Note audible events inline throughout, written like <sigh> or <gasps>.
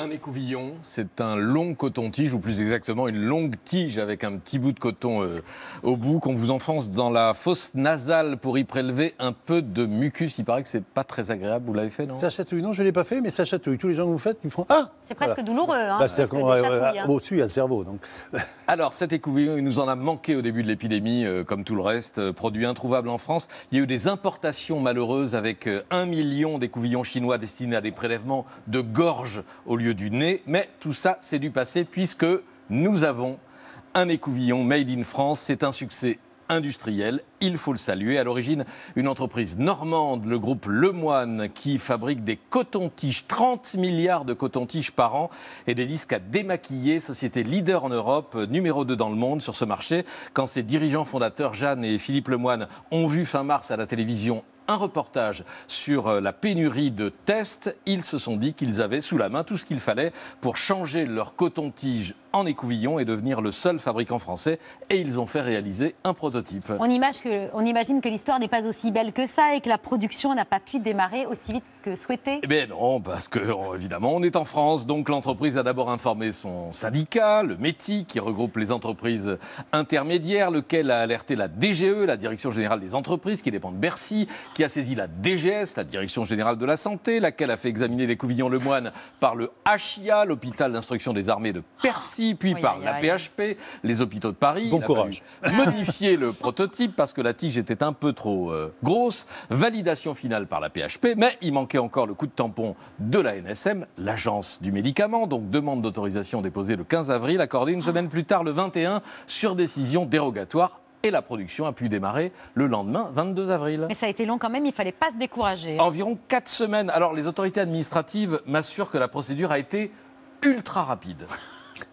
Un écouvillon, c'est un long coton-tige, ou plus exactement une longue tige avec un petit bout de coton euh, au bout qu'on vous enfonce dans la fosse nasale pour y prélever un peu de mucus. Il paraît que c'est pas très agréable. Vous l'avez fait, non Ça Non, je l'ai pas fait, mais ça chatouille. Tous les gens que vous faites, ils font Ah C'est presque douloureux. Hein, bah, C'est-à-dire hein. ah, dessus il y a le cerveau. Donc. <laughs> Alors, cet écouvillon, il nous en a manqué au début de l'épidémie, euh, comme tout le reste. Euh, produit introuvable en France. Il y a eu des importations malheureuses avec un million d'écouvillons chinois destinés à des prélèvements de gorge au lieu du nez. Mais tout ça, c'est du passé puisque nous avons un écouvillon made in France. C'est un succès industriel, il faut le saluer. À l'origine, une entreprise normande, le groupe Lemoine, qui fabrique des cotons-tiges, 30 milliards de cotons-tiges par an, et des disques à démaquiller, société leader en Europe, numéro 2 dans le monde sur ce marché. Quand ses dirigeants fondateurs, Jeanne et Philippe Lemoine, ont vu fin mars à la télévision un reportage sur euh, la pénurie de tests. Ils se sont dit qu'ils avaient sous la main tout ce qu'il fallait pour changer leur coton-tige en écouvillon et devenir le seul fabricant français. Et ils ont fait réaliser un prototype. On, imagine que, l'histoire n'est pas aussi belle que ça et que la production n'a pas pu démarrer aussi vite que souhaité. Eh bien non, parce que évidemment on est en France, donc l'entreprise a d'abord informé son syndicat, le METI, qui regroupe les entreprises intermédiaires, lequel a alerté la DGE, la Direction générale des entreprises, qui dépend de Bercy, qui a saisi la DGS, la Direction générale de la santé, laquelle a fait examiner les couvillons-le-moine par le HIA, l'hôpital d'instruction des armées de Percy puis par la PHP, les hôpitaux de Paris. Bon courage. Modifier le prototype parce que la tige était un peu trop euh, grosse. Validation finale par la PHP, mais il manquait encore le coup de tampon de la NSM, l'agence du médicament. Donc demande d'autorisation déposée le 15 avril, accordée une semaine plus tard le 21 sur décision dérogatoire et la production a pu démarrer le lendemain, 22 avril. Mais ça a été long quand même, il fallait pas se décourager. Environ 4 semaines. Alors les autorités administratives m'assurent que la procédure a été ultra rapide.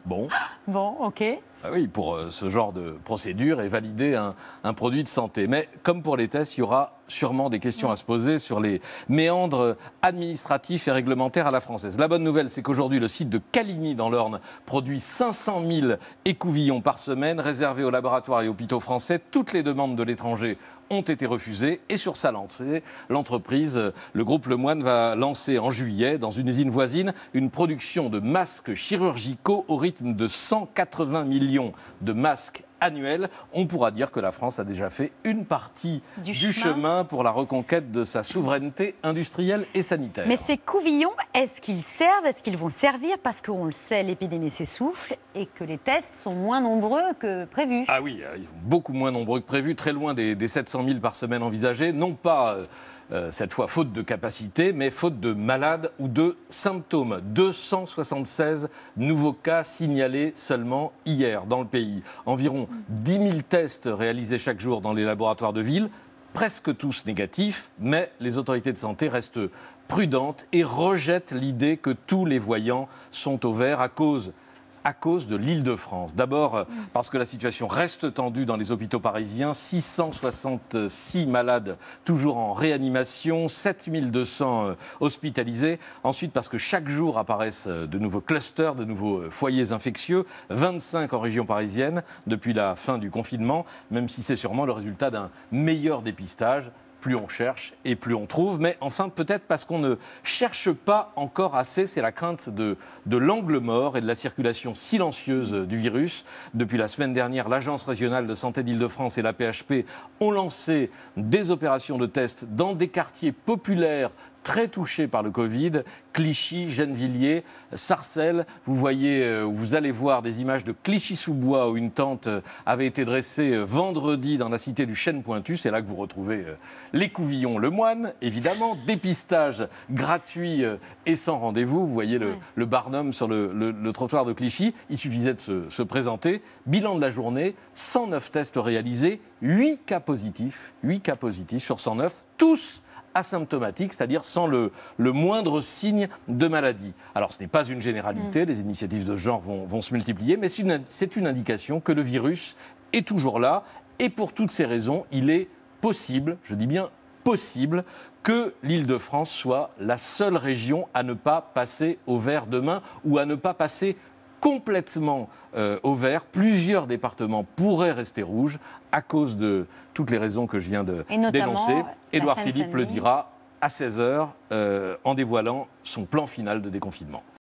Bon. <gasps> Bon, OK. Ah oui, pour euh, ce genre de procédure et valider un, produit de santé. Mais comme pour les tests, il y aura sûrement des questions à se poser sur les méandres administratifs et réglementaires à la française. La bonne nouvelle, c'est qu'aujourd'hui, le site de Caligny dans l'Orne produit 500 000 écouvillons par semaine réservés aux laboratoires et hôpitaux français. Toutes les demandes de l'étranger ont été refusées et sur sa lancée, l'entreprise, le groupe Lemoine va lancer en juillet dans une usine voisine une production de masques chirurgicaux au rythme de 180 millions de masques annuels, on pourra dire que la France a déjà fait une partie du, chemin. pour la reconquête de sa souveraineté industrielle et sanitaire. Mais ces couvillons, est-ce qu'ils servent Est-ce qu'ils vont servir Parce qu'on le sait, l'épidémie s'essouffle et que les tests sont moins nombreux que prévu. Ah oui, euh, beaucoup moins nombreux que prévu, très loin des, 700 000 par semaine envisagés. Non pas... Euh, euh, cette fois, faute de capacité, mais faute de malades ou de symptômes. 276 nouveaux cas signalés seulement hier dans le pays. Environ 10 000 tests réalisés chaque jour dans les laboratoires de ville, presque tous négatifs, mais les autorités de santé restent prudentes et rejettent l'idée que tous les voyants sont au vert à cause à cause de l'Île-de-France. D'abord euh, parce que la situation reste tendue dans les hôpitaux parisiens, 666 malades toujours en réanimation, 7200 euh, hospitalisés. Ensuite parce que chaque jour apparaissent euh, de nouveaux clusters, de nouveaux foyers infectieux, 25 en région parisienne depuis la fin du confinement, même si c'est sûrement le résultat d'un meilleur dépistage plus on cherche et plus on trouve. Mais enfin, peut-être parce qu'on ne cherche pas encore assez, c'est la crainte de, de l'angle mort et de la circulation silencieuse du virus. Depuis la semaine dernière, l'Agence régionale de santé d'Île-de-France et la PHP ont lancé des opérations de tests dans des quartiers populaires très touchés par le Covid, Clichy, Gennevilliers, Sarcelles. Vous voyez, euh, vous allez voir des images de Clichy-sous-Bois où une tente euh, avait été dressée euh, vendredi dans la cité du Chêne Pointu. C'est là que vous retrouvez les couvillons, le moine, évidemment, <laughs> dépistage gratuit et sans rendez-vous. Vous voyez le, barnum sur le, trottoir de Clichy. Il suffisait de se présenter. Bilan de la journée, 109 tests réalisés, 8 cas positifs, 8 cas positifs sur 109, tous asymptomatique, c'est-à-dire sans le, moindre signe de maladie. Alors ce n'est pas une généralité, mm. les initiatives de ce genre vont, se multiplier, mais c'est une, indication que le virus est toujours là et pour toutes ces raisons, il est possible, je dis bien possible que l'Île-de-France soit la seule région à ne pas passer au vert demain ou à ne pas passer complètement euh, au vert. Plusieurs départements pourraient rester rouges à cause de toutes les raisons que je viens de dénoncer. Euh, Édouard Philippe le dira à 16h euh, en dévoilant son plan final de déconfinement.